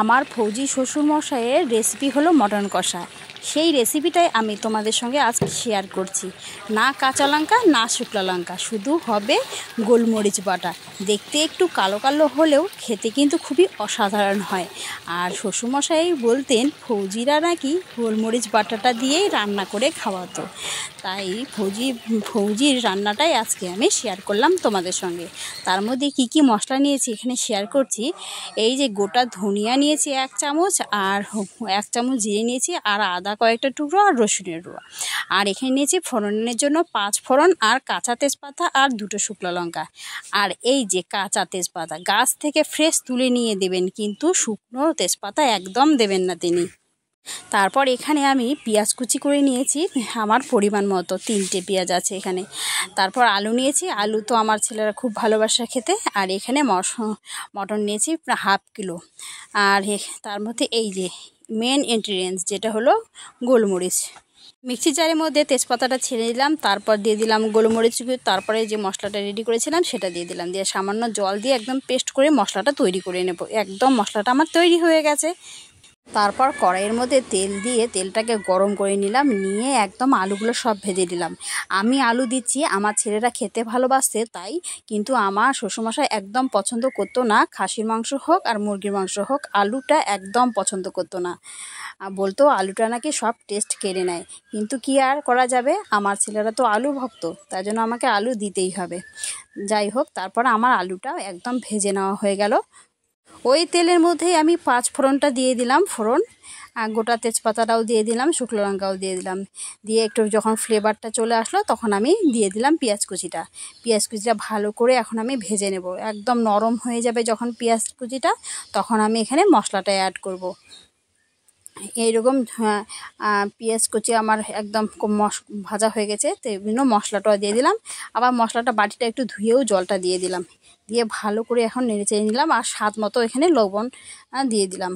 আমার ফৌজি শ্বশুরমশাইয়ের রেসিপি হলো মটন কষা সেই রেসিপিটাই আমি তোমাদের সঙ্গে আজ শেয়ার করছি না কাঁচা লঙ্কা না শুকনো লঙ্কা শুধু হবে গোলমরিচ বাটা দেখতে একটু কালো কালো হলেও খেতে কিন্তু খুবই অসাধারণ হয় আর শ্বশুরমশাই বলতেন ফৌজিরা নাকি গোলমরিচ বাটাটা দিয়েই রান্না করে খাওয়াতো তাই ফৌজি ফৌজির রান্নাটাই আজকে আমি শেয়ার করলাম তোমাদের সঙ্গে তার মধ্যে কি কি মশলা নিয়েছি এখানে শেয়ার করছি এই যে গোটা ধনিয়া নিয়েছি এক চামচ আর এক চামচ জিরে নিয়েছি আর আদা কয়েকটা টুকরো আর রসুনের রোয়া আর এখানে নিয়েছি ফোড়নের জন্য পাঁচ ফোড়ন আর কাঁচা তেজপাতা আর দুটো শুকনো লঙ্কা আর এই যে কাঁচা তেজপাতা গাছ থেকে ফ্রেশ তুলে নিয়ে দেবেন কিন্তু শুকনো তেজপাতা একদম দেবেন না তিনি তারপর এখানে আমি পেঁয়াজ কুচি করে নিয়েছি আমার পরিমাণ মতো তিনটে পেঁয়াজ আছে এখানে তারপর আলু নিয়েছি আলু তো আমার ছেলেরা খুব ভালোবাসা খেতে আর এখানে মটন নিয়েছি হাফ কিলো আর তার মধ্যে এই যে মেন ইনগ্রিডিয়েন্টস যেটা হলো গোলমরিচ মিক্সি জারের মধ্যে তেজপাতাটা ছেড়ে দিলাম তারপর দিয়ে দিলাম গোলমরিচ তারপরে যে মশলাটা রেডি করেছিলাম সেটা দিয়ে দিলাম দিয়ে সামান্য জল দিয়ে একদম পেস্ট করে মশলাটা তৈরি করে নেব একদম মশলাটা আমার তৈরি হয়ে গেছে তারপর কড়াইয়ের মধ্যে তেল দিয়ে তেলটাকে গরম করে নিলাম নিয়ে একদম আলুগুলো সব ভেজে দিলাম আমি আলু দিচ্ছি আমার ছেলেরা খেতে ভালোবাসে তাই কিন্তু আমার শ্বশুরমশাই একদম পছন্দ করতো না খাসির মাংস হোক আর মুরগির মাংস হোক আলুটা একদম পছন্দ করতো না বলতো আলুটা নাকি সব টেস্ট কেড়ে নেয় কিন্তু কি আর করা যাবে আমার ছেলেরা তো আলু ভক্ত তাই জন্য আমাকে আলু দিতেই হবে যাই হোক তারপর আমার আলুটা একদম ভেজে নেওয়া হয়ে গেল ওই তেলের মধ্যেই আমি পাঁচ ফোড়নটা দিয়ে দিলাম ফোড়ন গোটা তেজপাতাটাও দিয়ে দিলাম শুকনো লঙ্কাও দিয়ে দিলাম দিয়ে একটু যখন ফ্লেভারটা চলে আসলো তখন আমি দিয়ে দিলাম পেঁয়াজ কুচিটা পেঁয়াজ কুচিটা ভালো করে এখন আমি ভেজে নেব একদম নরম হয়ে যাবে যখন পেঁয়াজ কুচিটা তখন আমি এখানে মশলাটা অ্যাড করব। এইরকম হ্যাঁ, পেঁয়াজ কুচি আমার একদম মশ ভাজা হয়ে গেছে তো বিভিন্ন মশলাটা দিয়ে দিলাম আবার মশলাটা বাটিটা একটু ধুয়েও জলটা দিয়ে দিলাম দিয়ে ভালো করে এখন নেড়ে চেড়ে নিলাম আর স্বাদ মতো এখানে লবণ দিয়ে দিলাম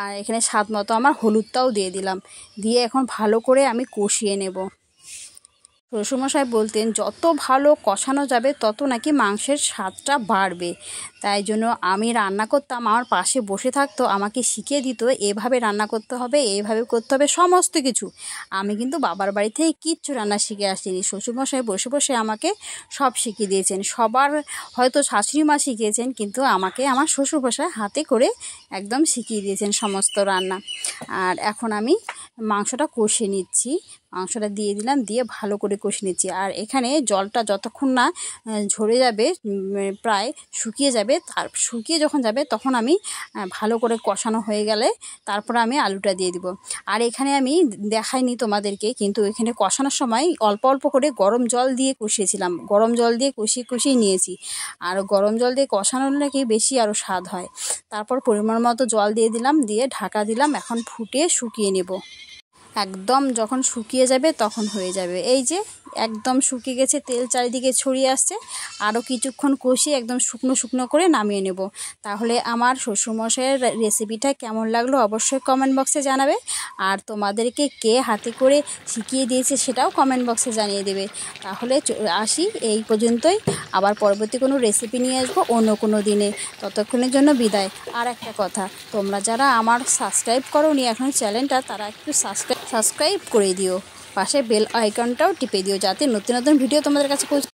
আর এখানে স্বাদ মতো আমার হলুদটাও দিয়ে দিলাম দিয়ে এখন ভালো করে আমি কষিয়ে নেব শ্বশুরমশাই বলতেন যত ভালো কষানো যাবে তত নাকি মাংসের স্বাদটা বাড়বে তাই জন্য আমি রান্না করতাম আমার পাশে বসে থাকতো আমাকে শিখিয়ে দিত এভাবে রান্না করতে হবে এইভাবে করতে হবে সমস্ত কিছু আমি কিন্তু বাবার বাড়ি থেকে কিচ্ছু রান্না শিখে আসিনি শ্বশুরমশাই বসে বসে আমাকে সব শিখিয়ে দিয়েছেন সবার হয়তো শাশুড়ি মা শিখিয়েছেন কিন্তু আমাকে আমার শ্বশুরমশাই হাতে করে একদম শিখিয়ে দিয়েছেন সমস্ত রান্না আর এখন আমি মাংসটা কষে নিচ্ছি মাংসটা দিয়ে দিলাম দিয়ে ভালো করে কষে নিচ্ছি আর এখানে জলটা যতক্ষণ না ঝরে যাবে প্রায় শুকিয়ে যাবে তার শুকিয়ে যখন যাবে তখন আমি ভালো করে কষানো হয়ে গেলে তারপর আমি আলুটা দিয়ে দিব আর এখানে আমি দেখাইনি তোমাদেরকে কিন্তু এখানে কষানোর সময় অল্প অল্প করে গরম জল দিয়ে কষিয়েছিলাম গরম জল দিয়ে কষিয়ে কষিয়ে নিয়েছি আর গরম জল দিয়ে কষানোর নাকি বেশি আরও স্বাদ হয় তারপর পরিমাণ মতো জল দিয়ে দিলাম দিয়ে ঢাকা দিলাম এখন ফুটিয়ে শুকিয়ে নেব একদম যখন শুকিয়ে যাবে তখন হয়ে যাবে এই যে একদম শুকিয়ে গেছে তেল চারিদিকে ছড়িয়ে আসছে আরও কিছুক্ষণ কষিয়ে একদম শুকনো শুকনো করে নামিয়ে নেব তাহলে আমার শ্বশুরমশাইয়ের রেসিপিটা কেমন লাগলো অবশ্যই কমেন্ট বক্সে জানাবে আর তোমাদেরকে কে হাতে করে শিখিয়ে দিয়েছে সেটাও কমেন্ট বক্সে জানিয়ে দেবে তাহলে আসি এই পর্যন্তই আবার পরবর্তী কোনো রেসিপি নিয়ে আসবো অন্য কোনো দিনে ততক্ষণের জন্য বিদায় আর একটা কথা তোমরা যারা আমার সাবস্ক্রাইব করো নি এখন চ্যানেলটা তারা একটু সাবস্ক্রাইব সাবস্ক্রাইব করে দিও পাশে বেল আইকনটাও টিপে দিও যাতে নতুন নতুন ভিডিও তোমাদের কাছে পৌঁছে